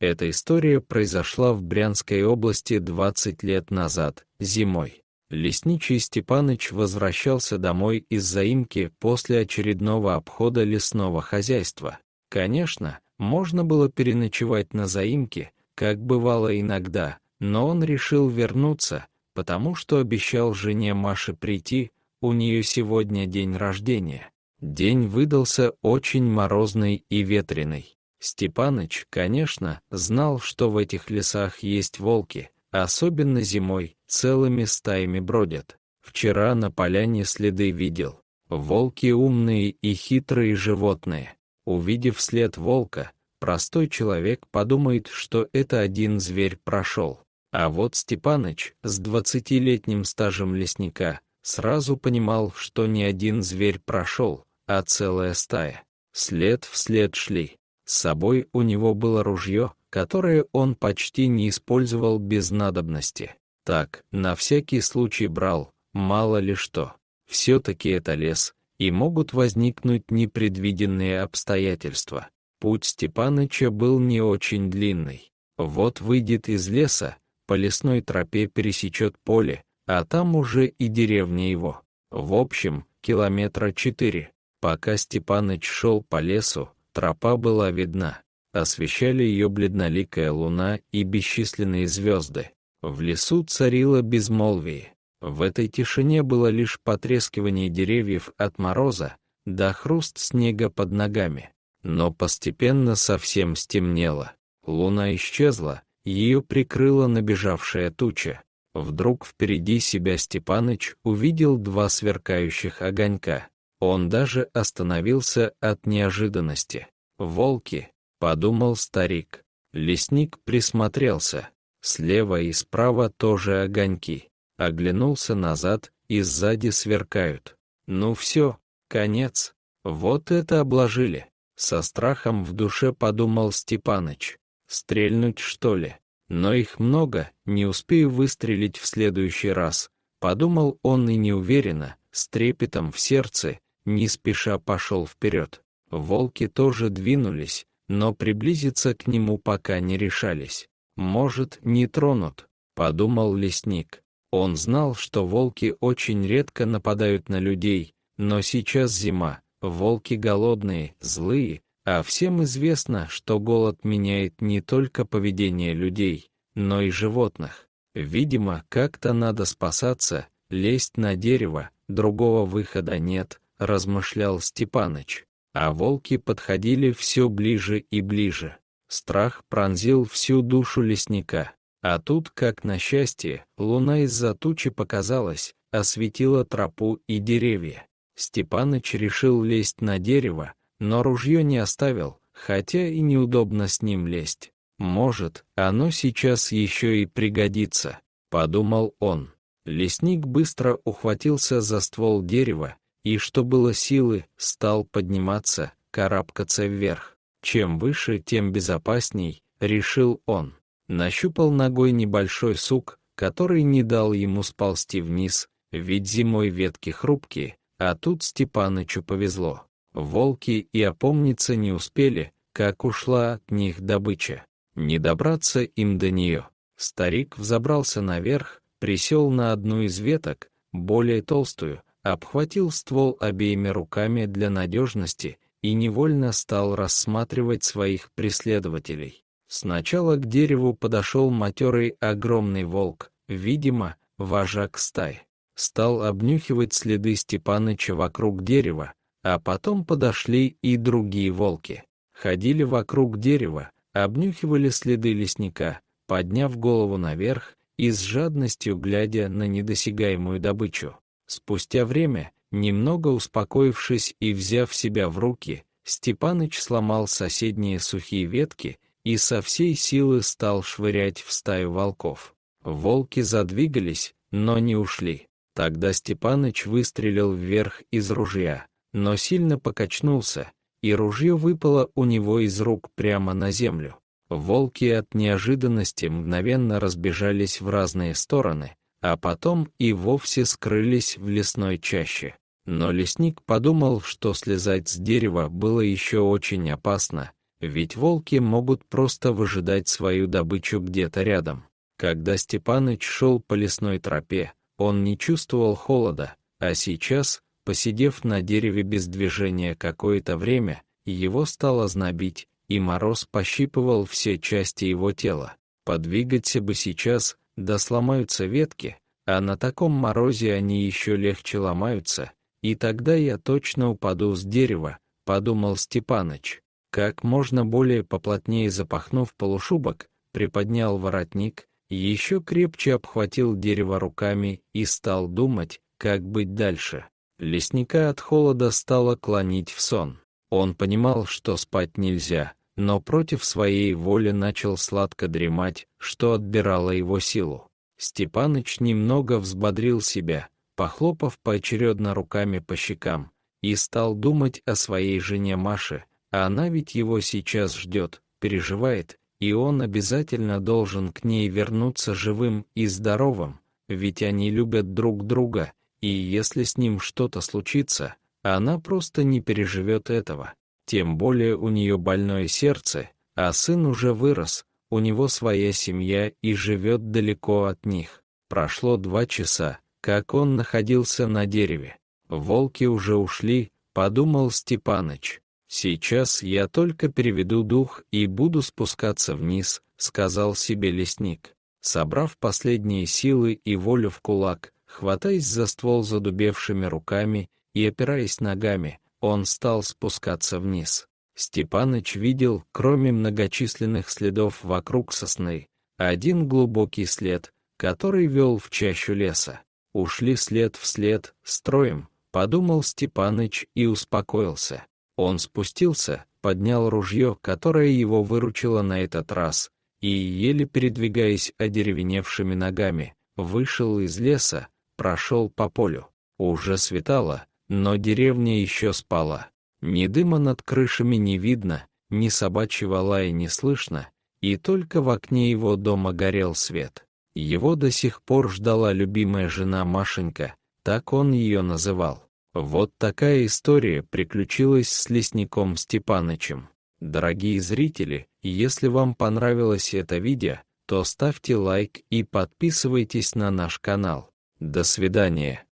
Эта история произошла в Брянской области 20 лет назад, зимой. Лесничий Степаныч возвращался домой из заимки после очередного обхода лесного хозяйства. Конечно, можно было переночевать на заимке, как бывало иногда, но он решил вернуться, потому что обещал жене Маше прийти, у нее сегодня день рождения. День выдался очень морозный и ветреный. Степаныч, конечно, знал, что в этих лесах есть волки, особенно зимой, целыми стаями бродят. Вчера на поляне следы видел. Волки умные и хитрые животные. Увидев след волка, простой человек подумает, что это один зверь прошел. А вот Степаныч с двадцатилетним стажем лесника сразу понимал, что не один зверь прошел, а целая стая. След вслед шли. С собой у него было ружье, которое он почти не использовал без надобности. Так, на всякий случай брал, мало ли что. Все-таки это лес, и могут возникнуть непредвиденные обстоятельства. Путь Степаныча был не очень длинный. Вот выйдет из леса, по лесной тропе пересечет поле, а там уже и деревня его. В общем, километра четыре. Пока Степаныч шел по лесу, Тропа была видна, освещали ее бледноликая луна и бесчисленные звезды. В лесу царило безмолвие. В этой тишине было лишь потрескивание деревьев от мороза, да хруст снега под ногами. Но постепенно совсем стемнело. Луна исчезла, ее прикрыла набежавшая туча. Вдруг впереди себя Степаныч увидел два сверкающих огонька. Он даже остановился от неожиданности. «Волки!» — подумал старик. Лесник присмотрелся. Слева и справа тоже огоньки. Оглянулся назад и сзади сверкают. «Ну все, конец. Вот это обложили!» Со страхом в душе подумал Степаныч. «Стрельнуть, что ли? Но их много, не успею выстрелить в следующий раз», — подумал он и неуверенно, с трепетом в сердце, не спеша пошел вперед. Волки тоже двинулись, но приблизиться к нему пока не решались. «Может, не тронут», — подумал лесник. Он знал, что волки очень редко нападают на людей, но сейчас зима, волки голодные, злые, а всем известно, что голод меняет не только поведение людей, но и животных. Видимо, как-то надо спасаться, лезть на дерево, другого выхода нет, — размышлял Степаныч. А волки подходили все ближе и ближе. Страх пронзил всю душу лесника. А тут, как на счастье, луна из-за тучи показалась, осветила тропу и деревья. Степаныч решил лезть на дерево, но ружье не оставил, хотя и неудобно с ним лезть. «Может, оно сейчас еще и пригодится», — подумал он. Лесник быстро ухватился за ствол дерева и, что было силы, стал подниматься, карабкаться вверх. Чем выше, тем безопасней, решил он. Нащупал ногой небольшой сук, который не дал ему сползти вниз, ведь зимой ветки хрупкие, а тут Степанычу повезло. Волки и опомниться не успели, как ушла от них добыча. Не добраться им до нее. Старик взобрался наверх, присел на одну из веток, более толстую, обхватил ствол обеими руками для надежности и невольно стал рассматривать своих преследователей. Сначала к дереву подошел матерый огромный волк, видимо, вожак стаи. Стал обнюхивать следы Степаныча вокруг дерева, а потом подошли и другие волки. Ходили вокруг дерева, обнюхивали следы лесника, подняв голову наверх и с жадностью глядя на недосягаемую добычу. Спустя время, немного успокоившись и взяв себя в руки, Степаныч сломал соседние сухие ветки и со всей силы стал швырять в стаю волков. Волки задвигались, но не ушли. Тогда Степаныч выстрелил вверх из ружья, но сильно покачнулся, и ружье выпало у него из рук прямо на землю. Волки от неожиданности мгновенно разбежались в разные стороны, а потом и вовсе скрылись в лесной чаще. Но лесник подумал, что слезать с дерева было еще очень опасно, ведь волки могут просто выжидать свою добычу где-то рядом. Когда Степаныч шел по лесной тропе, он не чувствовал холода, а сейчас, посидев на дереве без движения какое-то время, его стало знобить, и мороз пощипывал все части его тела. Подвигаться бы сейчас, да сломаются ветки, а на таком морозе они еще легче ломаются, и тогда я точно упаду с дерева, подумал Степаныч. Как можно более поплотнее запахнув полушубок, приподнял воротник, еще крепче обхватил дерево руками и стал думать, как быть дальше. Лесника от холода стало клонить в сон. Он понимал, что спать нельзя, но против своей воли начал сладко дремать, что отбирало его силу. Степаныч немного взбодрил себя, похлопав поочередно руками по щекам, и стал думать о своей жене Маше, а она ведь его сейчас ждет, переживает, и он обязательно должен к ней вернуться живым и здоровым, ведь они любят друг друга, и если с ним что-то случится, она просто не переживет этого. Тем более у нее больное сердце, а сын уже вырос, у него своя семья и живет далеко от них. Прошло два часа, как он находился на дереве. Волки уже ушли, подумал Степаныч. Сейчас я только переведу дух и буду спускаться вниз, сказал себе лесник. Собрав последние силы и волю в кулак, хватаясь за ствол задубевшими руками и опираясь ногами, он стал спускаться вниз. Степаныч видел, кроме многочисленных следов вокруг сосны, один глубокий след, который вел в чащу леса. Ушли след в след, строем, подумал Степаныч и успокоился. Он спустился, поднял ружье, которое его выручило на этот раз, и, еле передвигаясь одеревеневшими ногами, вышел из леса, прошел по полю. Уже светало, но деревня еще спала. Ни дыма над крышами не видно, ни собачьего лая не слышно, и только в окне его дома горел свет. Его до сих пор ждала любимая жена Машенька, так он ее называл. Вот такая история приключилась с лесником Степанычем. Дорогие зрители, если вам понравилось это видео, то ставьте лайк и подписывайтесь на наш канал. До свидания.